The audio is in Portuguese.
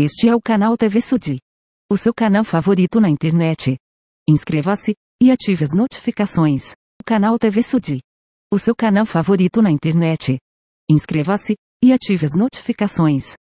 Este é o canal TV Sudi, O seu canal favorito na internet. Inscreva-se e ative as notificações. O canal TV Sudi, O seu canal favorito na internet. Inscreva-se e ative as notificações.